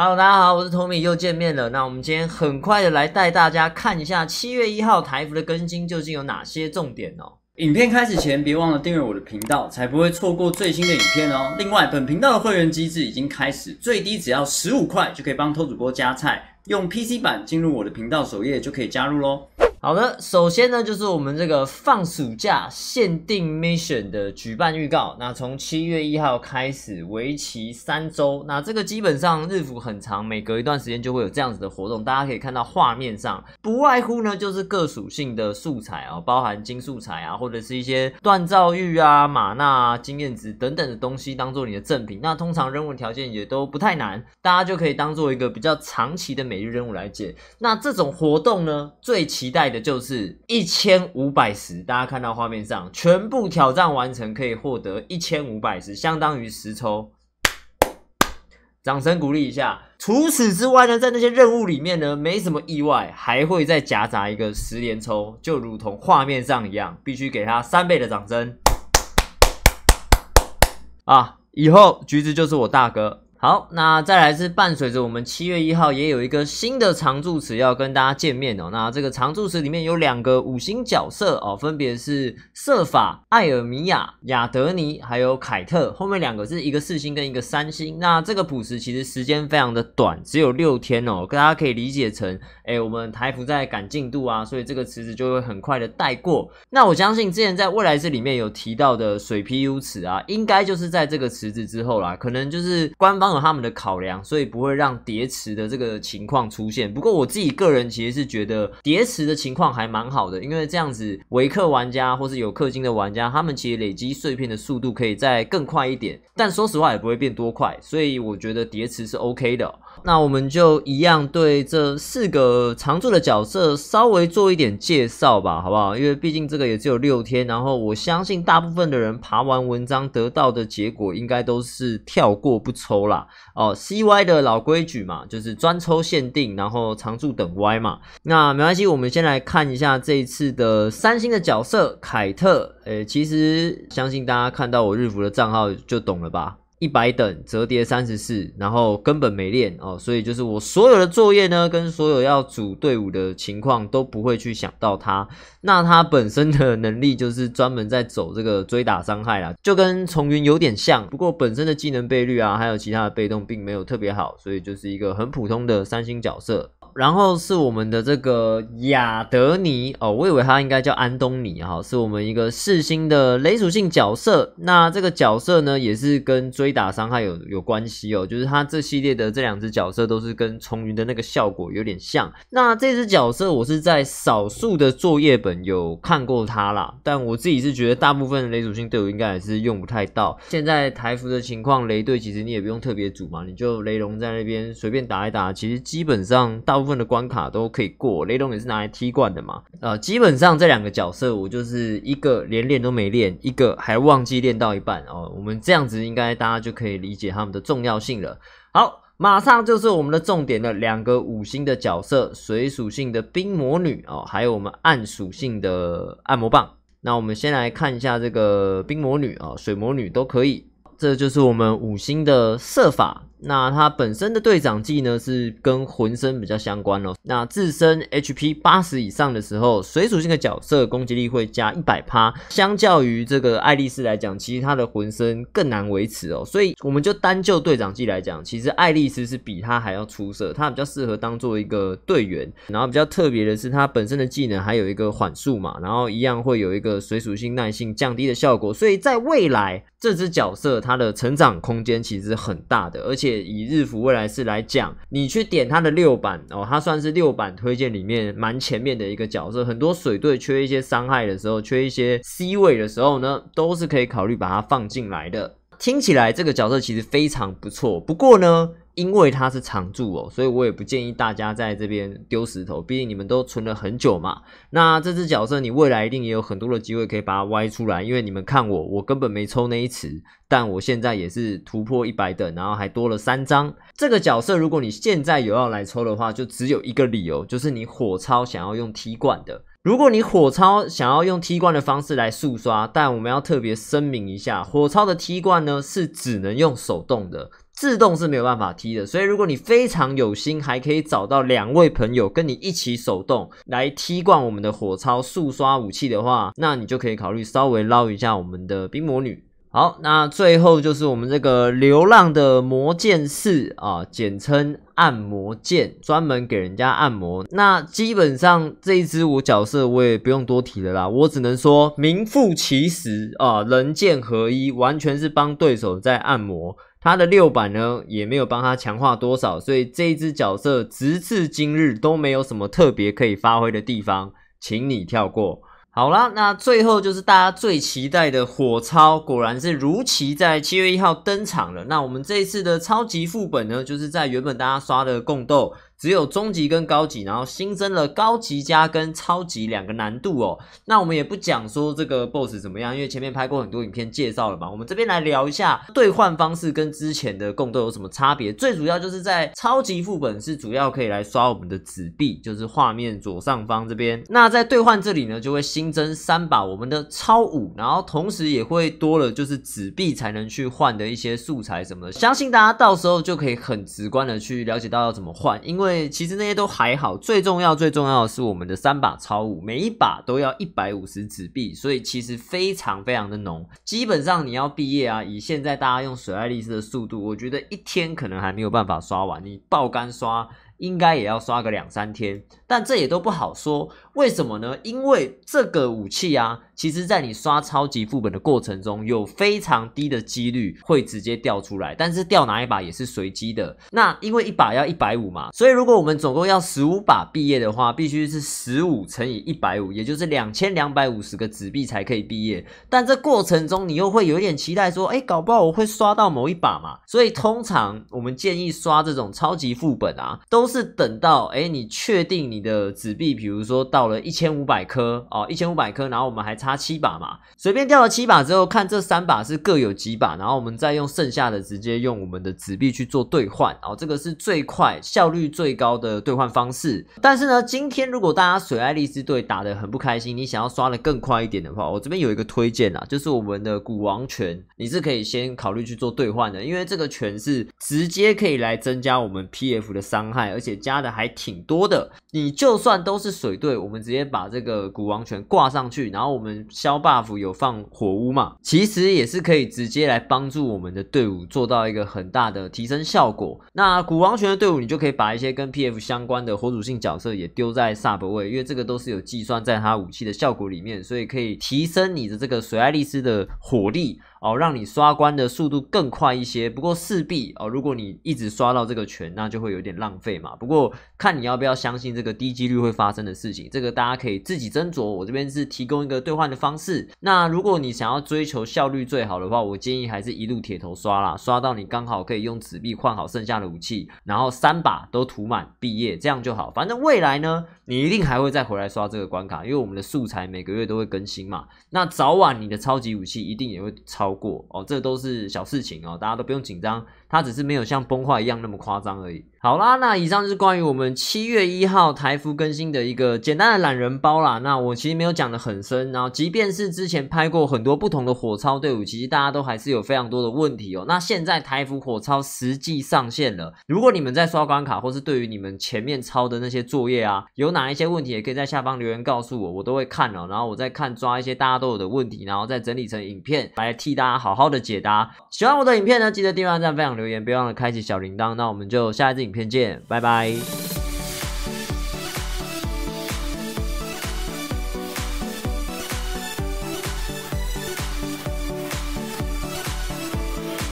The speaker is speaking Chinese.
Hello，大家好，我是 Tommy，又见面了。那我们今天很快的来带大家看一下七月一号台服的更新究竟有哪些重点哦。影片开始前，别忘了订阅我的频道，才不会错过最新的影片哦。另外，本频道的会员机制已经开始，最低只要十五块就可以帮偷主播加菜。用 PC 版进入我的频道首页就可以加入喽。好的，首先呢就是我们这个放暑假限定 mission 的举办预告。那从七月一号开始，为期三周。那这个基本上日服很长，每隔一段时间就会有这样子的活动。大家可以看到画面上，不外乎呢就是各属性的素材啊，包含金素材啊，或者是一些锻造玉啊、玛娜经验值等等的东西当做你的赠品。那通常任务条件也都不太难，大家就可以当做一个比较长期的每日任务来解。那这种活动呢，最期待。的就是一千五百十，大家看到画面上全部挑战完成，可以获得一千五百十，相当于十抽。掌声鼓励一下。除此之外呢，在那些任务里面呢，没什么意外，还会再夹杂一个十连抽，就如同画面上一样，必须给他三倍的掌声。啊，以后橘子就是我大哥。好，那再来是伴随着我们七月一号也有一个新的常驻池要跟大家见面哦。那这个常驻池里面有两个五星角色哦，分别是瑟法、艾尔米亚、亚德尼，还有凯特。后面两个是一个四星跟一个三星。那这个普池其实时间非常的短，只有六天哦，大家可以理解成，哎，我们台服在赶进度啊，所以这个池子就会很快的带过。那我相信之前在未来这里面有提到的水 P U 池啊，应该就是在这个池子之后啦，可能就是官方。有他们的考量，所以不会让叠池的这个情况出现。不过我自己个人其实是觉得叠池的情况还蛮好的，因为这样子维克玩家或是有氪金的玩家，他们其实累积碎片的速度可以再更快一点。但说实话也不会变多快，所以我觉得叠池是 OK 的。那我们就一样对这四个常驻的角色稍微做一点介绍吧，好不好？因为毕竟这个也只有六天，然后我相信大部分的人爬完文章得到的结果应该都是跳过不抽啦。哦，C Y 的老规矩嘛，就是专抽限定，然后常驻等 Y 嘛。那没关系，我们先来看一下这一次的三星的角色凯特。诶，其实相信大家看到我日服的账号就懂了吧。一百等折叠三十四，然后根本没练哦，所以就是我所有的作业呢，跟所有要组队伍的情况都不会去想到他。那他本身的能力就是专门在走这个追打伤害啦，就跟丛云有点像，不过本身的技能倍率啊，还有其他的被动并没有特别好，所以就是一个很普通的三星角色。然后是我们的这个雅德尼哦，我以为他应该叫安东尼哈，是我们一个四星的雷属性角色。那这个角色呢，也是跟追打伤害有有关系哦，就是他这系列的这两只角色都是跟重云的那个效果有点像。那这只角色我是在少数的作业本有看过他啦，但我自己是觉得大部分的雷属性队伍应该还是用不太到。现在台服的情况，雷队其实你也不用特别组嘛，你就雷龙在那边随便打一打，其实基本上大部。部分的关卡都可以过，雷龙也是拿来踢罐的嘛。呃，基本上这两个角色，我就是一个连练都没练，一个还忘记练到一半哦。我们这样子，应该大家就可以理解他们的重要性了。好，马上就是我们的重点的两个五星的角色，水属性的冰魔女哦，还有我们暗属性的按摩棒。那我们先来看一下这个冰魔女啊，水魔女都可以。这就是我们五星的设法。那他本身的队长技呢，是跟浑身比较相关哦。那自身 HP 八十以上的时候，水属性的角色攻击力会加一百趴。相较于这个爱丽丝来讲，其实他的浑身更难维持哦。所以我们就单就队长技来讲，其实爱丽丝是比他还要出色。他比较适合当做一个队员。然后比较特别的是，他本身的技能还有一个缓速嘛，然后一样会有一个水属性耐性降低的效果。所以在未来这只角色，它的成长空间其实很大的，而且。以日服未来式来讲，你去点他的六版哦，他算是六版推荐里面蛮前面的一个角色。很多水队缺一些伤害的时候，缺一些 C 位的时候呢，都是可以考虑把它放进来的。听起来这个角色其实非常不错，不过呢。因为它是常驻哦，所以我也不建议大家在这边丢石头。毕竟你们都存了很久嘛。那这只角色你未来一定也有很多的机会可以把它歪出来。因为你们看我，我根本没抽那一池，但我现在也是突破一百等，然后还多了三张。这个角色如果你现在有要来抽的话，就只有一个理由，就是你火超想要用踢罐的。如果你火超想要用踢罐的方式来速刷，但我们要特别声明一下，火超的踢罐呢是只能用手动的。自动是没有办法踢的，所以如果你非常有心，还可以找到两位朋友跟你一起手动来踢惯我们的火超速刷武器的话，那你就可以考虑稍微捞一下我们的冰魔女。好，那最后就是我们这个流浪的魔剑士啊，简称按摩剑，专门给人家按摩。那基本上这一支我角色我也不用多提了啦，我只能说名副其实啊，人剑合一，完全是帮对手在按摩。他的六版呢，也没有帮他强化多少，所以这一只角色直至今日都没有什么特别可以发挥的地方，请你跳过。好啦，那最后就是大家最期待的火超，果然是如期在七月一号登场了。那我们这一次的超级副本呢，就是在原本大家刷的共斗。只有中级跟高级，然后新增了高级加跟超级两个难度哦。那我们也不讲说这个 boss 怎么样，因为前面拍过很多影片介绍了吧？我们这边来聊一下兑换方式跟之前的共斗有什么差别。最主要就是在超级副本是主要可以来刷我们的纸币，就是画面左上方这边。那在兑换这里呢，就会新增三把我们的超五，然后同时也会多了就是纸币才能去换的一些素材什么的。相信大家到时候就可以很直观的去了解到要怎么换，因为。对，其实那些都还好，最重要、最重要的是我们的三把超五，每一把都要一百五十纸币，所以其实非常非常的浓。基本上你要毕业啊，以现在大家用水爱丽丝的速度，我觉得一天可能还没有办法刷完，你爆肝刷应该也要刷个两三天，但这也都不好说。为什么呢？因为这个武器啊，其实在你刷超级副本的过程中，有非常低的几率会直接掉出来，但是掉哪一把也是随机的。那因为一把要一百五嘛，所以如果我们总共要十五把毕业的话，必须是十五乘以一百五，也就是两千两百五十个纸币才可以毕业。但这过程中你又会有点期待，说，哎，搞不好我会刷到某一把嘛。所以通常我们建议刷这种超级副本啊，都是等到哎你确定你的纸币，比如说到。了一千五百颗哦，一千五百颗，然后我们还差七把嘛，随便掉了七把之后，看这三把是各有几把，然后我们再用剩下的直接用我们的纸币去做兑换，哦，这个是最快、效率最高的兑换方式。但是呢，今天如果大家水爱丽丝队打的很不开心，你想要刷的更快一点的话，我这边有一个推荐啊，就是我们的古王权，你是可以先考虑去做兑换的，因为这个权是直接可以来增加我们 PF 的伤害，而且加的还挺多的。你就算都是水队，我们。直接把这个古王权挂上去，然后我们消 buff 有放火屋嘛，其实也是可以直接来帮助我们的队伍做到一个很大的提升效果。那古王权的队伍，你就可以把一些跟 PF 相关的火属性角色也丢在萨博位，因为这个都是有计算在它武器的效果里面，所以可以提升你的这个水爱丽丝的火力。哦，让你刷关的速度更快一些。不过势必哦，如果你一直刷到这个全，那就会有点浪费嘛。不过看你要不要相信这个低几率会发生的事情，这个大家可以自己斟酌。我这边是提供一个兑换的方式。那如果你想要追求效率最好的话，我建议还是一路铁头刷啦，刷到你刚好可以用纸币换好剩下的武器，然后三把都涂满毕业，这样就好。反正未来呢，你一定还会再回来刷这个关卡，因为我们的素材每个月都会更新嘛。那早晚你的超级武器一定也会超。超过哦，这都是小事情哦，大家都不用紧张，它只是没有像崩坏一样那么夸张而已。好啦，那以上就是关于我们七月一号台服更新的一个简单的懒人包啦。那我其实没有讲的很深，然后即便是之前拍过很多不同的火超队伍，其实大家都还是有非常多的问题哦。那现在台服火超实际上线了，如果你们在刷关卡，或是对于你们前面抄的那些作业啊，有哪一些问题，也可以在下方留言告诉我，我都会看了，然后我再看抓一些大家都有的问题，然后再整理成影片来替。大家好好的解答，喜欢我的影片呢，记得点个赞、分享、留言，别忘了开启小铃铛。那我们就下一次影片见，拜拜。